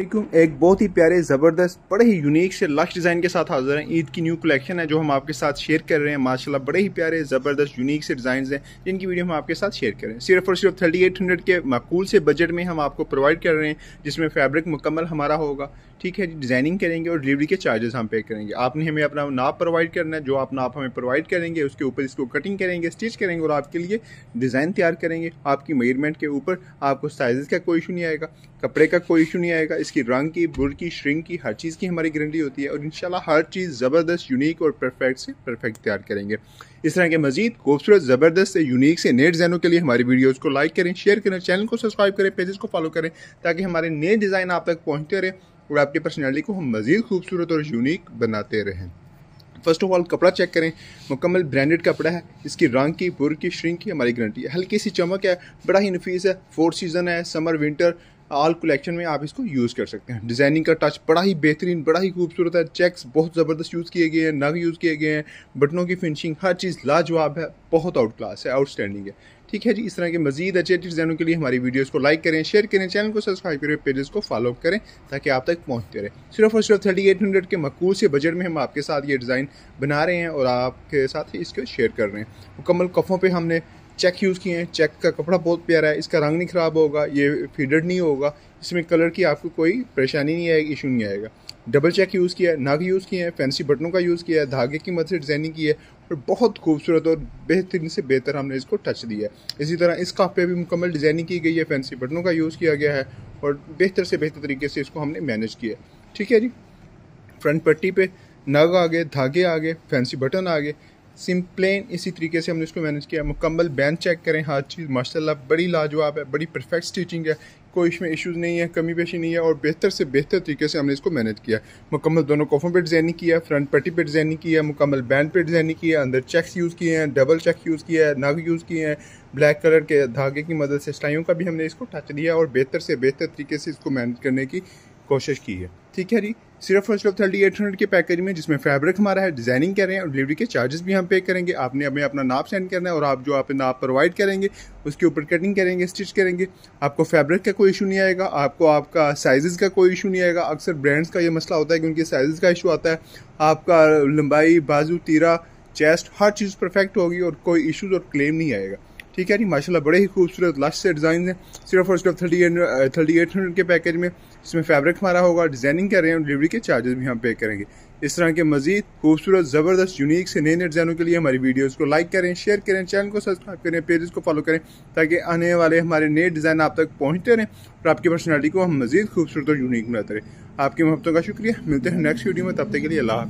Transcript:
एक बहुत ही प्यारे ज़बरदस्त बड़े ही यूनिक से लक्ष डिज़ाइन के साथ हाजिर हैं ईद की न्यू कलेक्शन है जो हम आपके साथ शेयर कर रहे हैं माशाल्लाह बड़े ही प्यारे ज़बरदस्त यूनिक से डिज़ाइन हैं जिनकी वीडियो हम आपके साथ शेयर कर रहे हैं सिर्फ और सिर्फ थर्टी एट हंड्रेड के माकूल से बजट में हम आपको प्रोवाइड कर रहे हैं जिसमें फैब्रिक मुकम्मल हमारा होगा ठीक है डिज़ाइनिंग करेंगे और डिलीवरी के चार्जेस हम पे करेंगे आपने हमें अपना नाप प्रोवाइड करना है जो आप नाप हमें प्रोवाइड करेंगे उसके ऊपर इसको कटिंग करेंगे स्टिच करेंगे और आपके लिए डिज़ाइन तैयार करेंगे आपकी मेजरमेंट के ऊपर आपको साइज़ का कोई इशू नहीं आएगा कपड़े का कोई इशू नहीं आएगा इसकी रंग की बुर की श्रिंग की हर चीज़ की हमारी गारंटी होती है और इन हर चीज़ ज़बरदस्त यूनिक और परफेक्ट से परफेक्ट तैयार करेंगे इस तरह के मजीद खूबसूरत ज़बरदस्त से यूनिक से नेट डिजाइनों के लिए हमारी वीडियोज़ को लाइक करें शेयर करें चैनल को सब्सक्राइब करें पेजेस को फॉलो करें ताकि हमारे नए डिज़ाइन आप तक पहुँचते रहें और आपकी पर्सनैलिटी को हम मज़ीद खूबसूरत और यूनिक बनाते रहें फर्स्ट ऑफ ऑल कपड़ा चेक करें मुकम्मल ब्रांडेड कपड़ा है इसकी रंग की बुर की श्रिंक की हमारी गारंटी है हल्की सी चमक है बड़ा ही नफीस है फोर सीज़न है समर विंटर ऑल कलेक्शन में आप इसको यूज़ कर सकते हैं डिज़ाइनिंग का टच बड़ा ही बेहतरीन बड़ा ही खूबसूरत है चेक्स बहुत ज़बरदस्त यूज़ किए गए हैं नग यूज़ किए गए हैं बटनों की फिनिशिंग हर चीज़ लाजवाब है बहुत आउट क्लास है आउटस्टैंडिंग है ठीक है जी इस तरह के मजीद अच्छे अच्छे डिज़ाइनों के लिए हमारी वीडियोज़ को लाइक करें शेयर करें चैनल को सब्सक्राइब करें पेजेस को फॉलो करें ताकि आप तक पहुँचते रहे सिर्फ और सिर्फ थर्टी एट हंड्रेड के मकूल से बजट में हम आपके साथ ये डिज़ाइन बना रहे हैं और आपके साथ ही इसको शेयर कर रहे हैं मुकम्मल कफ़ों पर हमने चेक यूज़ किए हैं चेक का कपड़ा बहुत प्यारा है इसका रंग नहीं ख़राब होगा ये फीडेड नहीं होगा इसमें कलर की आपको कोई परेशानी नहीं आएगी इशू नहीं आएगा डबल चेक यूज़ किया है नग यूज़ किए हैं फैंसी बटनों का यूज़ किया है धागे की मदद से डिज़ाइनिंग की है और बहुत खूबसूरत और बेहतरीन से बेहतर हमने इसको टच दिया है इसी तरह इस काफ पे भी मुकम्मल डिज़ाइनिंग की गई है फैंसी बटनों का यूज़ किया गया है और बेहतर से बेहतर तरीके से इसको हमने मैनेज किया है ठीक है जी फ्रंट पट्टी पे नग आ गए धागे आ गए फैंसी बटन आ गए सिम्प्लेन इसी तरीके से हमने इसको मैनेज किया मुकम्मल बैंड चेक करें हर चीज़ माशाल्लाह बड़ी लाजवाब है बड़ी परफेक्ट स्टिचिंग है कोई इसमें इशूज़ नहीं है कमी पेशी नहीं है और बेहतर से बेहतर तरीके से हमने इसको मैनेज किया मुकम्मल दोनों कोफों पर डिज़ाइनिंग किया फ्रंट पट्टी पर डिज़ाइनिंग किया मुकम्मल बैंड पर डिज़ाइनिंग किया अंदर चेक्स यूज़ किए हैं डबल चेक यूज़ किया है नग यूज़ किए हैं ब्लैक कलर के धागे की मदद से स्टाइयों का भी हमने इसको टच दिया और बेहतर से बेहतर तरीके से इसको मैनेज करने की कोशिश की है ठीक है जी सिर्फ और सिर्फ थर्टी एट हंड्रेड के पैकेज में जिसमें फैब्रिक हमारा है डिजाइनिंग कर रहे हैं और डिलीवरी के चार्जेस भी हम पे करेंगे आपने हमें अपना नाप सेंड करना है और आप जो आप नाप प्रोवाइड करेंगे उसके ऊपर कटिंग करेंगे स्टिच करेंगे आपको फैब्रिक का कोई इशू नहीं आएगा आपको आपका साइजेस का कोई इशू नहीं आएगा अक्सर ब्रांड्स का ये मसला होता है कि उनके साइजेस का इशू आता है आपका लंबाई बाजू तीरा चेस्ट हर चीज़ परफेक्ट होगी और कोई इशूज़ और क्लेम नहीं आएगा ठीक है जी माशाल्लाह बड़े ही खूबसूरत लश से डिज़ाइन हैं सिर्फ और सिर्फ थर्टी थर्टी एट हंड्रेड के पैकेज में इसमें फैब्रिक हमारा होगा डिज़ाइनिंग कर रहे हैं और डिलीवरी के चार्जेस भी हम पे करेंगे इस तरह के मजीद खूबसूरत ज़बरदस्त यूनिक से नए नए डिज़ाइनों के लिए हमारी वीडियोज़ को लाइक करें शेयर करें चैनल को सब्सक्राइब करें पेजेस को फॉलो करें ताकि आने वाले हमारे नए डिज़ाइन आप तक पहुंचते रहें और आपकी पर्सनैलिटी को हम मजीद खूबसूरत और यूनिक बनाते रहे आपकी मोहब्बतों का शुक्रिया मिलते हैं नेक्स्ट वीडियो में तब तक के लिए अल्लाह